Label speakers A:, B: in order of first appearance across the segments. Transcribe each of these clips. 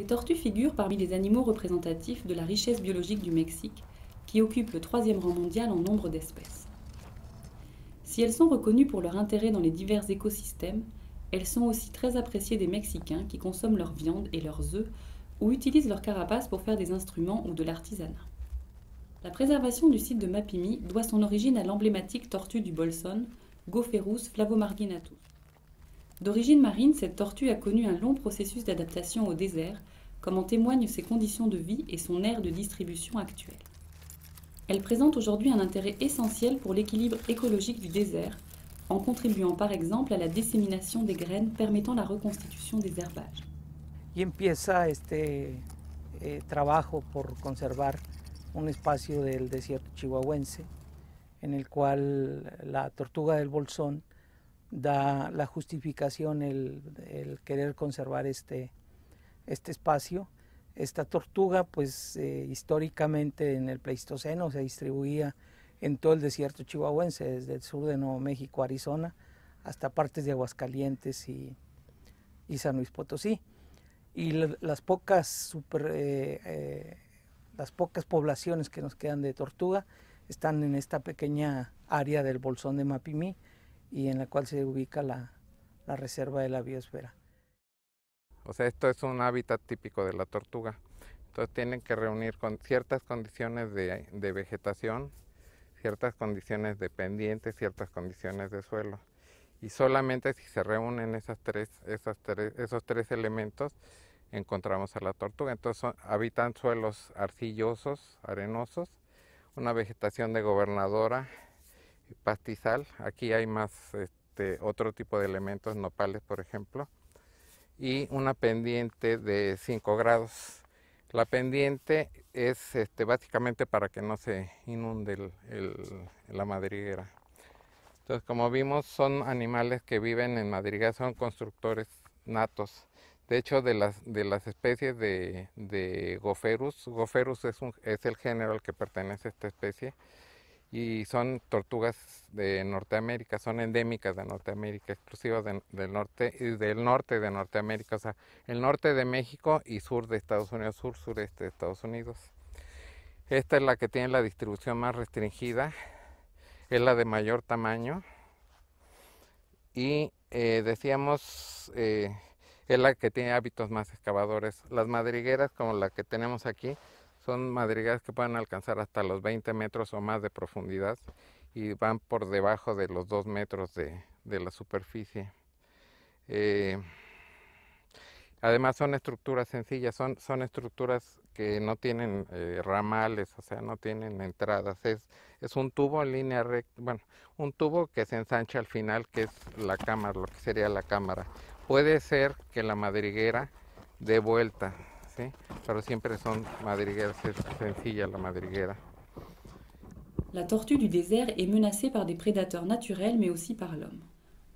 A: Les tortues figurent parmi les animaux représentatifs de la richesse biologique du Mexique, qui occupe le troisième rang mondial en nombre d'espèces. Si elles sont reconnues pour leur intérêt dans les divers écosystèmes, elles sont aussi très appréciées des Mexicains qui consomment leur viande et leurs œufs ou utilisent leurs carapaces pour faire des instruments ou de l'artisanat. La préservation du site de Mapimi doit son origine à l'emblématique tortue du Bolson, Gopherus flavomarginatus. D'origine marine, cette tortue a connu un long processus d'adaptation au désert comme en témoignent ses conditions de vie et son aire de distribution actuelle. Elle présente aujourd'hui un intérêt essentiel pour l'équilibre écologique du désert, en contribuant par exemple à la dissémination des graines permettant la reconstitution des herbages.
B: Y empieza este eh, trabajo por conservar un espacio del desierto chihuahuense en lequel cual la tortuga del bolsón da la justificación, el, el querer conservar este, este espacio. Esta tortuga, pues eh, históricamente en el Pleistoceno se distribuía en todo el desierto chihuahuense, desde el sur de Nuevo México, Arizona, hasta partes de Aguascalientes y, San Luis Potosí. Y las, pocas eh, eh, las pocas poblaciones que nos quedan de tortuga están en esta pequeña área del Bolsón de Mapimí y en la cual se ubica la reserva de la biosfera.
C: O sea, esto es un hábitat típico de la tortuga. Entonces tienen que reunir con ciertas condiciones de, vegetación, ciertas condiciones de pendientes, ciertas condiciones de suelo. Y solamente si se reúnen esas esos tres elementos, encontramos a la tortuga. Entonces habitan suelos arcillosos, arenosos, una vegetación de gobernadora, pastizal. Aquí hay más este, otro tipo de elementos, nopales, por ejemplo y una pendiente de 5 grados. La pendiente es este, básicamente para que no se inunde la madriguera. Entonces, como vimos, son animales que viven en madrigueras, son constructores natos. De hecho, de las, especies de, de Goferus, Goferus es, es el género al que pertenece esta especie, y son tortugas de Norteamérica, son endémicas de Norteamérica, exclusivas del norte y eh, del norte de Norteamérica, o sea, el norte de México y sur de Estados Unidos, sur sureste de Estados Unidos. Esta es la que tiene la distribución más restringida, es la de mayor tamaño y eh, decíamos eh, es la que tiene hábitos más excavadores. Las madrigueras como la que tenemos aquí son madrigueras que pueden alcanzar hasta los 20 metros o más de profundidad y van por debajo de los 2 metros de, la superficie. Eh, además son estructuras sencillas, son, son estructuras que no tienen eh, ramales, o sea, no tienen entradas. Es, es un tubo en línea recta, bueno, un tubo que se ensancha al final, que es la cámara, lo que sería la cámara. Puede ser que la madriguera de vuelta, ¿sí? Pero siempre son madrigueras, es la madriguera.
A: La tortue du désert est menacée par des prédateurs naturels mais aussi par l'homme.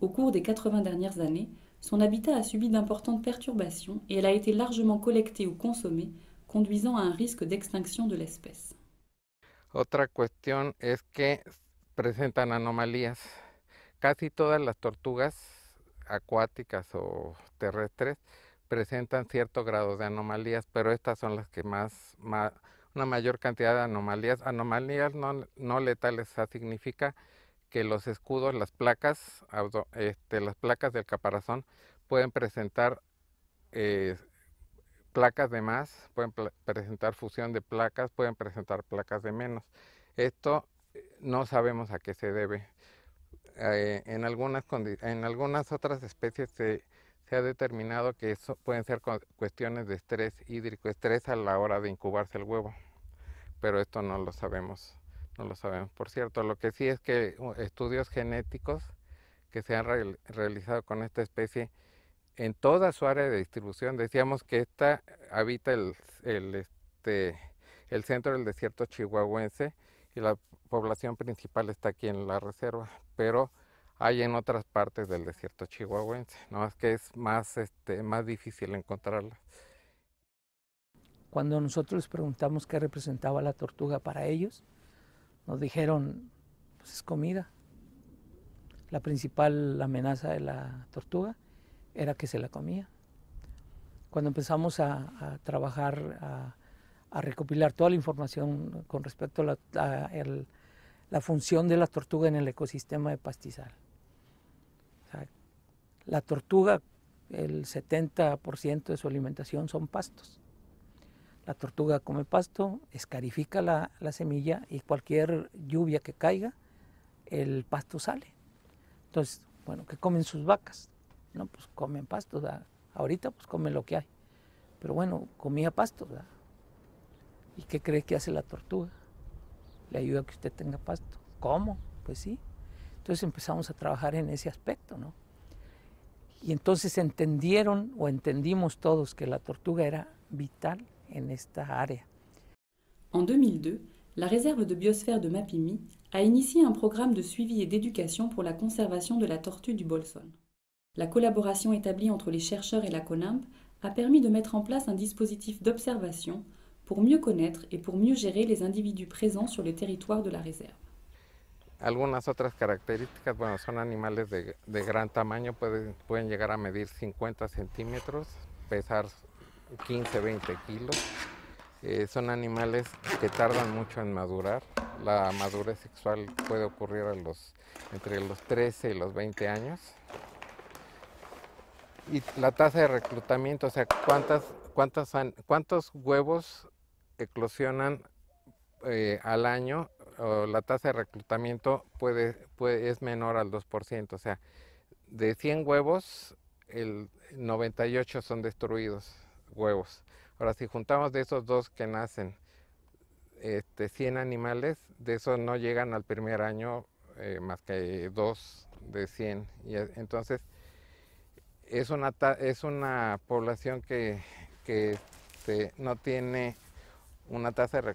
A: Au cours des 80 dernières années, son habitat a subi d'importantes perturbations et elle a été largement collectée ou consommée, conduisant à un risque d'extinction de l'espèce.
C: Otra cuestión es que presentan anomalías. Casi todas les tortugas aquatiques ou terrestres presentan cierto grado de anomalías, pero estas son las que más, una mayor cantidad de anomalías. Anomalías no, letales, significa que los escudos, las placas, este, las placas del caparazón pueden presentar eh, placas de más, pueden presentar fusión de placas, pueden presentar placas de menos. Esto eh, no sabemos a qué se debe. Eh, en, algunas en algunas otras especies se se ha determinado que eso pueden ser cuestiones de estrés hídrico, estrés a la hora de incubarse el huevo, pero esto no lo sabemos, no lo sabemos. Por cierto, lo que sí es que estudios genéticos que se han realizado con esta especie en toda su área de distribución, decíamos que esta habita el, este, el centro del desierto chihuahuense y la población principal está aquí en la reserva, pero hay en otras partes del desierto chihuahuense, no es que es más, este, más difícil encontrarla.
B: Cuando nosotros les preguntamos qué representaba la tortuga para ellos, nos dijeron, pues es comida. La principal amenaza de la tortuga era que se la comía. Cuando empezamos a, trabajar, a, recopilar toda la información con respecto a la función de la tortuga en el ecosistema de pastizal. La tortuga, el 70% de su alimentación son pastos. La tortuga come pasto, escarifica la, semilla y cualquier lluvia que caiga, el pasto sale. Entonces, bueno, ¿qué comen sus vacas? No, pues comen pasto, ahorita pues comen lo que hay. Pero bueno, comía pasto, ¿verdad? ¿Y qué cree que hace la tortuga? Le ayuda a que usted tenga pasto. ¿Cómo? Pues sí. Entonces empezamos a trabajar en ese aspecto, ¿no? Y entonces entendieron o entendimos todos que la tortuga era vital
A: en esta área. En 2002, la réserve de biosphère de Mapimi a initié un programme de suivi et d'éducation pour la conservation de la tortue du Bolson. La collaboration établie entre les chercheurs et la CONIMP a permis de mettre en place un dispositif d'observation pour mieux connaître et pour mieux gérer les individus présents sur le territoire de la réserve.
C: Algunas otras características, bueno, son animales de, gran tamaño, pueden, pueden llegar a medir 50 centímetros, pesar 15, 20 kilos. Eh, son animales que tardan mucho en madurar. La madurez sexual puede ocurrir entre los 13 y los 20 años. Y la tasa de reclutamiento, o sea, cuántas, cuántas, cuántos huevos eclosionan eh, al año la tasa de reclutamiento puede, es menor al 2%. O sea, de 100 huevos, el 98 son destruidos, huevos. Ahora, si juntamos de esos dos que nacen 100 este, animales, de esos no llegan al primer año eh, más que dos de 100. Y e, entonces, es una, es una población que, este, no tiene una tasa de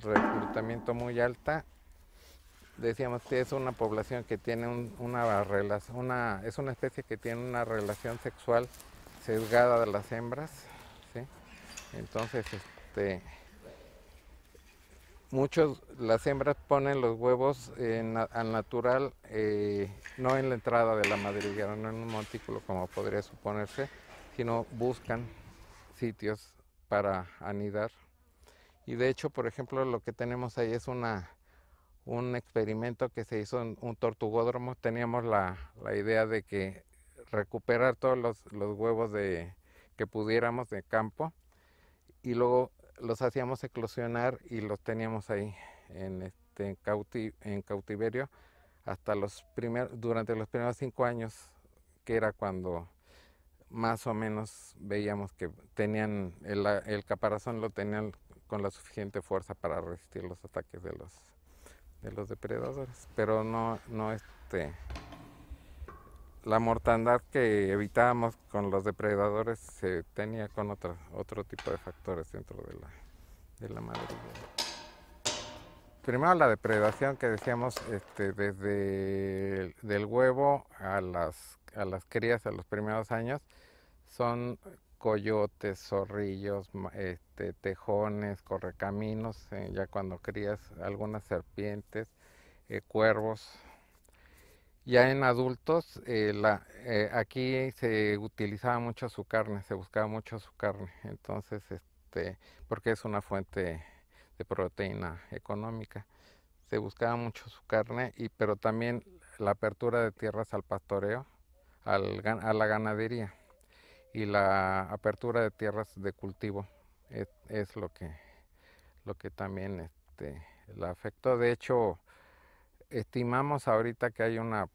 C: reclutamiento muy alta. Decíamos que es una población que tiene una relación, es una especie que tiene una relación sexual sesgada de las hembras. Entonces, este, muchos, las hembras ponen los huevos al natural, eh, no en la entrada de la madriguera, no en un montículo como podría suponerse, sino buscan sitios para anidar. Y de hecho, por ejemplo, lo que tenemos ahí es una, un experimento que se hizo en un tortugódromo. Teníamos la, idea de que recuperar todos los, huevos de, que pudiéramos de campo y luego los hacíamos eclosionar y los teníamos ahí en, este, en, en cautiverio hasta los primeros, durante los primeros cinco años, que era cuando más o menos veíamos que tenían el, el caparazón, lo tenían con la suficiente fuerza para resistir los ataques de los, de los depredadores. Pero no, no este, la mortandad que evitábamos con los depredadores se tenía con otro, otro tipo de factores dentro de la, de madriguera. Primero la depredación que decíamos este, desde del huevo a las, a las crías a los primeros años son coyotes, zorrillos, este, tejones, correcaminos, eh, ya cuando crías algunas serpientes, eh, cuervos. Ya en adultos, eh, aquí se utilizaba mucho su carne, se buscaba mucho su carne, entonces, este, porque es una fuente de proteína económica. Se buscaba mucho su carne, y, pero también la apertura de tierras al pastoreo, a la ganadería y la apertura de tierras de cultivo es, lo que lo que también este, la afectó. De hecho, estimamos ahorita que hay una,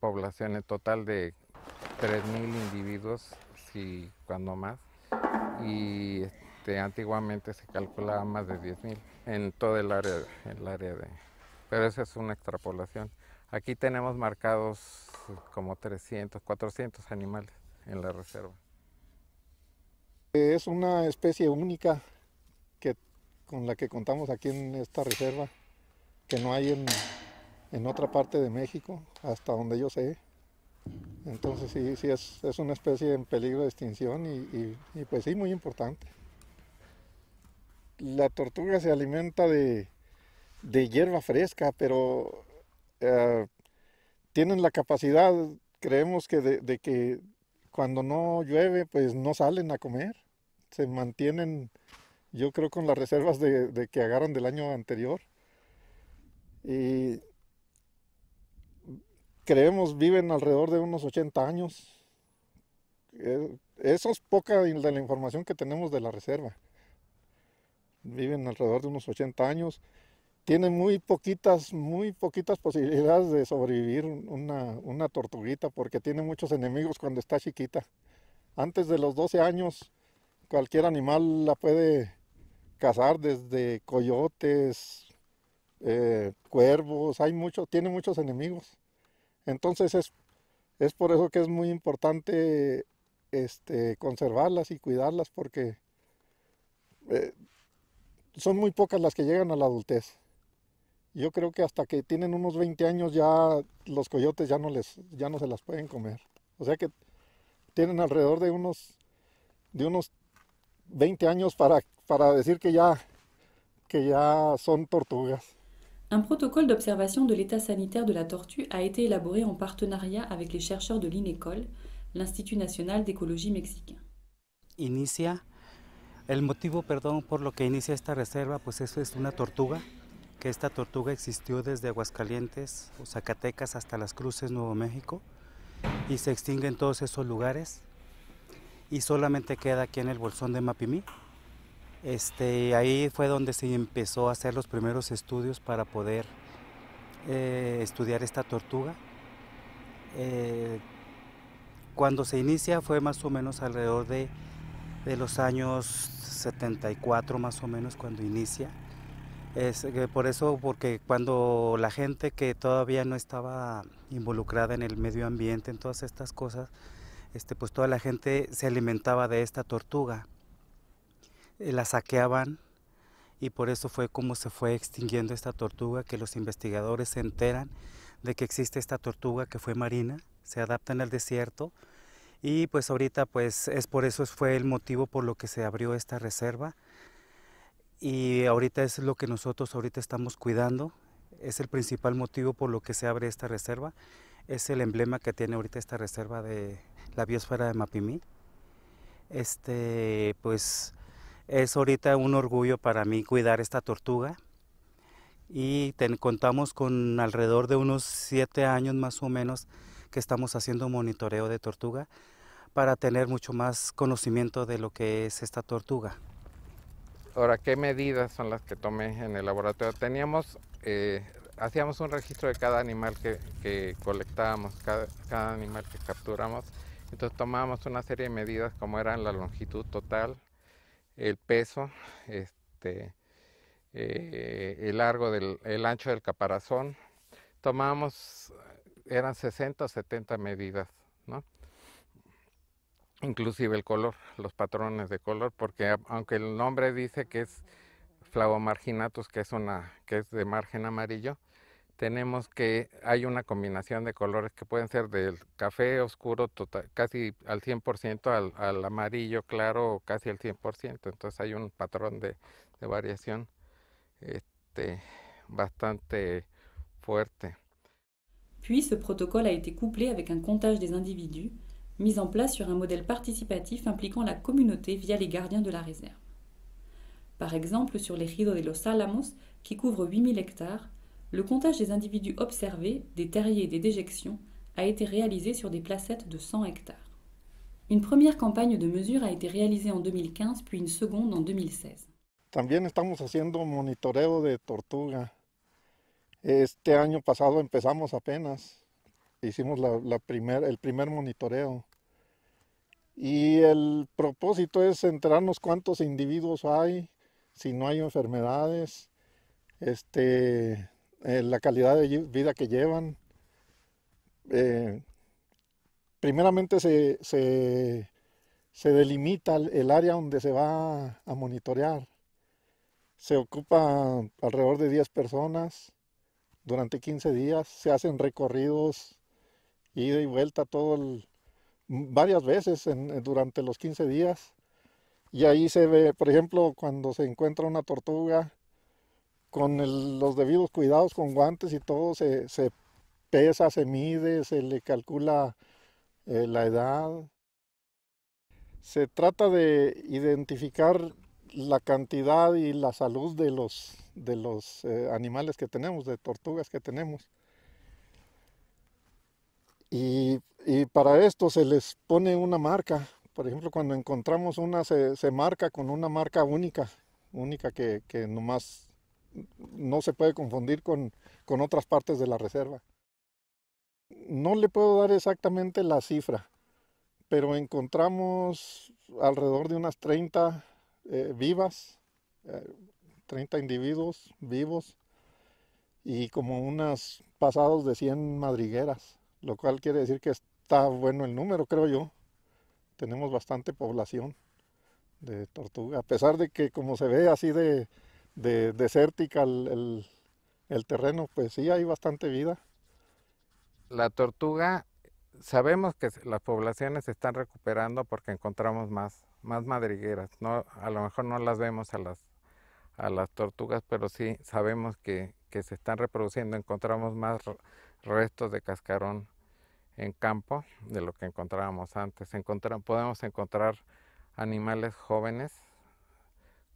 C: población en total de 3.000 individuos, si cuando más, y este, antiguamente se calculaba más de 10.000 en todo el área, el área de... Pero esa es una extrapolación. Aquí tenemos marcados como 300, 400 animales en la reserva.
D: Es una especie única que, con la que contamos aquí en esta reserva, que no hay en, en otra parte de México, hasta donde yo sé. Entonces sí, sí es, una especie en peligro de extinción y, pues sí, muy importante. La tortuga se alimenta de, hierba fresca, pero eh, tienen la capacidad, creemos que de, que cuando no llueve, pues no salen a comer. Se mantienen, yo creo, con las reservas de, que agarran del año anterior. Y creemos viven alrededor de unos 80 años. Eh, eso es poca de la información que tenemos de la reserva. Viven alrededor de unos 80 años tiene muy poquitas, muy poquitas posibilidades de sobrevivir una, tortuguita porque tiene muchos enemigos cuando está chiquita. Antes de los 12 años, cualquier animal la puede cazar desde coyotes, eh, cuervos, hay mucho, tiene muchos enemigos. Entonces es, por eso que es muy importante este, conservarlas y cuidarlas porque eh, son muy pocas las que llegan a la adultez yo creo que hasta que tienen unos 20 años ya los coyotes ya no, les, ya no se las pueden comer. O sea que tienen alrededor de unos, de unos 20 años para, decir que ya, que ya son tortugas.
A: Un protocole d'observation de l'état sanitaire de la tortue a été élaboré en partenariat avec les chercheurs de l'INECOL, l'Institut Nacional d'écologie mexicain.
E: Inicia el motivo, perdón, por lo que inicia esta reserva, pues eso es una tortuga que esta tortuga existió desde Aguascalientes o Zacatecas hasta Las Cruces, Nuevo México, y se extingue en todos esos lugares y solamente queda aquí en el bolsón de Mapimí. Este, ahí fue donde se empezó a hacer los primeros estudios para poder eh, estudiar esta tortuga. Eh, cuando se inicia fue más o menos alrededor de, de los años 74, más o menos, cuando inicia por eso, porque cuando la gente que todavía no estaba involucrada en el medio ambiente, en todas estas cosas, este, pues toda la gente se alimentaba de esta tortuga, eh, la saqueaban y por eso fue como se fue extinguiendo esta tortuga, que los investigadores se enteran de que existe esta tortuga que fue marina, se adapta en el desierto y pues ahorita pues es por eso fue el motivo por lo que se abrió esta reserva y ahorita es lo que nosotros ahorita estamos cuidando. Es el principal motivo por lo que se abre esta reserva. Es el emblema que tiene ahorita esta reserva de la biosfera de Mapimí. Este, pues es ahorita un orgullo para mí cuidar esta tortuga. Y contamos con alrededor de unos siete años más o menos que estamos haciendo monitoreo de tortuga para tener mucho más conocimiento de lo que es esta tortuga.
C: Ahora, ¿qué medidas son las que tomé en el laboratorio? Teníamos, eh, hacíamos un registro de cada animal que, colectábamos, cada, animal que capturamos. Entonces tomábamos una serie de medidas como eran la longitud total, el peso, este, eh, el largo del el ancho del caparazón. Tomábamos, eran 60 o 70 medidas inclusive el color, los patrones de color, porque aunque el nombre dice que es flavomarginatus, que es una que es de margen amarillo, tenemos que hay una combinación de colores que pueden ser del café oscuro tota, casi al 100% al, amarillo claro casi al 100%, entonces hay un patrón de, variación este, bastante
A: fuerte. Puis ce protocole a été couplé avec un comptage des individus mise en place sur un modèle participatif impliquant la communauté via les gardiens de la réserve. Par exemple, sur les Rios de los Alamos, qui couvrent 8000 hectares, le comptage des individus observés, des terriers et des déjections, a été réalisé sur des placettes de 100 hectares. Une première campagne de mesure a été réalisée en 2015, puis une seconde en 2016.
D: También estamos haciendo monitoreo de tortuga. Este año pasado empezamos apenas. hicimos la, el primer monitoreo. Y el propósito es enterarnos cuántos individuos hay, si no hay enfermedades, este, eh, la calidad de vida que llevan. Eh, primeramente se, delimita el, el área donde se va a monitorear. Se ocupa alrededor de 10 personas durante 15 días, se hacen recorridos ida y vuelta todo varias veces en, eh, durante los 15 días. Y ahí se ve, por ejemplo, cuando se encuentra una tortuga, con el, los debidos cuidados, con guantes y todo, se, se pesa, se mide, se le calcula eh, la edad. Se trata de identificar la cantidad y la salud de los, de los eh, animales que tenemos, de tortugas que tenemos. Y, para esto se les pone una marca. Por ejemplo, cuando encontramos una, se, marca con una marca única, única que, no se puede confundir con, otras partes de la reserva. No le puedo dar exactamente la cifra, pero encontramos alrededor de unas 30 eh, vivas, 30 eh, individuos vivos y como unas pasados de 100 madrigueras lo cual quiere decir que está bueno el número, creo yo. Tenemos bastante población de tortuga, a pesar de que como se ve así de, desértica el, terreno, pues sí
C: hay bastante vida. La tortuga, sabemos que las poblaciones se están recuperando porque encontramos más, más madrigueras. No, a lo mejor no las vemos a las, a las tortugas, pero sí sabemos que, que se están reproduciendo. Encontramos más restos de cascarón en campo de lo que encontrábamos antes. podemos encontrar animales jóvenes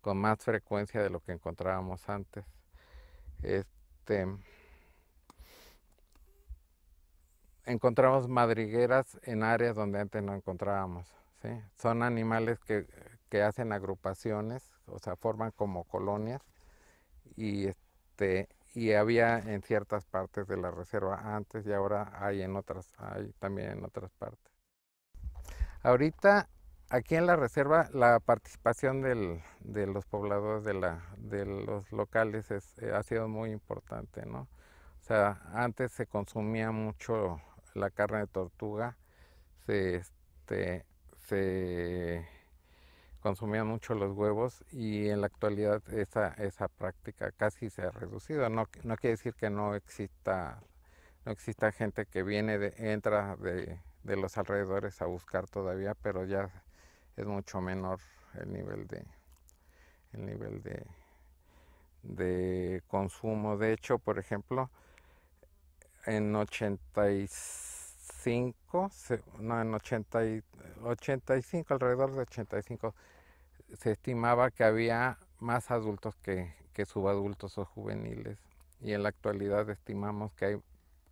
C: con más frecuencia de lo que encontrábamos antes. Este, encontramos madrigueras en áreas donde antes no encontrábamos. Son animales que, hacen agrupaciones, o sea, forman como colonias y este, y había en ciertas partes de la reserva antes y ahora hay en otras, hay también en otras partes. Ahorita aquí en la reserva la participación de los pobladores de, la, de los locales eh, ha sido muy importante, ¿no? O sea, antes se consumía mucho la carne de tortuga, se este, consumían mucho los huevos y en la actualidad esa, esa práctica casi se ha reducido. No, no quiere decir que no exista, no exista gente que viene, de, entra de, de los alrededores a buscar todavía, pero ya es mucho menor el nivel de, el nivel de, de consumo. De hecho, por ejemplo, en 86 no, en 85, alrededor de 85, se estimaba que había más adultos que, que subadultos o juveniles. Y en la actualidad estimamos que, hay,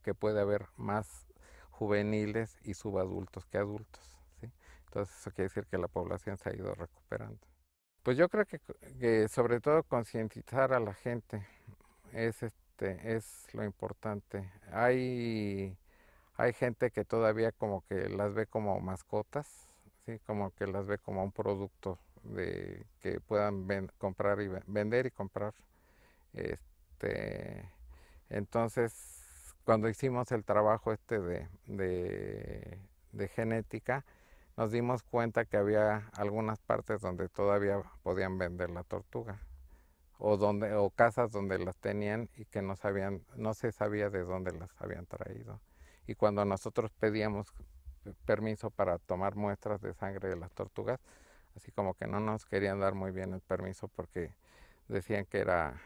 C: que puede haber más juveniles y subadultos que adultos. Entonces eso quiere decir que la población se ha ido recuperando. Pues yo creo que, que sobre todo concientizar a la gente es, este, es lo importante. Hay hay gente que todavía como que las ve como mascotas, ¿sí? como que las ve como un producto de que puedan comprar y vender y comprar. Este, entonces, cuando hicimos el trabajo este de, de genética, nos dimos cuenta que había algunas partes donde todavía podían vender la tortuga o donde o casas donde las tenían y que no sabían no se sabía de dónde las habían traído y cuando nosotros pedíamos permiso para tomar muestras de sangre de las tortugas, así como que no nos querían dar muy bien el permiso porque decían que era,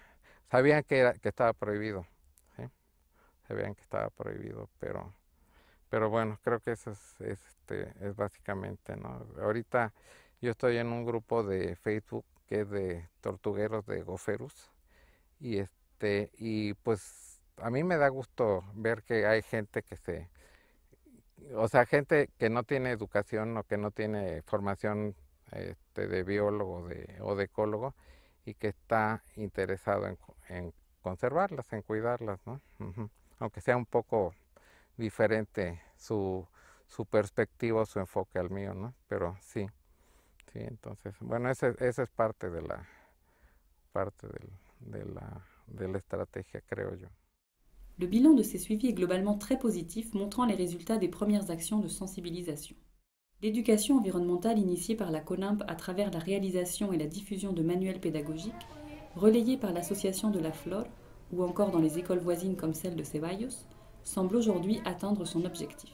C: sabían que, era, que estaba prohibido, ¿sí? sabían que estaba prohibido, pero, pero bueno, creo que eso es, este, es básicamente, ¿no? Ahorita yo estoy en un grupo de Facebook que es de tortugueros de goferus y este, y pues a mí me da gusto ver que hay gente que se, o sea, gente que no tiene educación o que no tiene formación este, de biólogo de, o de ecólogo y que está interesado en, conservarlas, en cuidarlas, ¿no? Aunque sea un poco diferente su, su perspectiva, su enfoque al mío, ¿no? Pero sí, sí, entonces, bueno, esa es parte de la, parte de la, de la estrategia, creo yo.
A: Le bilan de ces suivis est globalement très positif, montrant les résultats des premières actions de sensibilisation. L'éducation environnementale initiée par la CONIMP à travers la réalisation et la diffusion de manuels pédagogiques, relayée par l'association de la Flore ou encore dans les écoles voisines comme celle de Ceballos, semble aujourd'hui atteindre son objectif.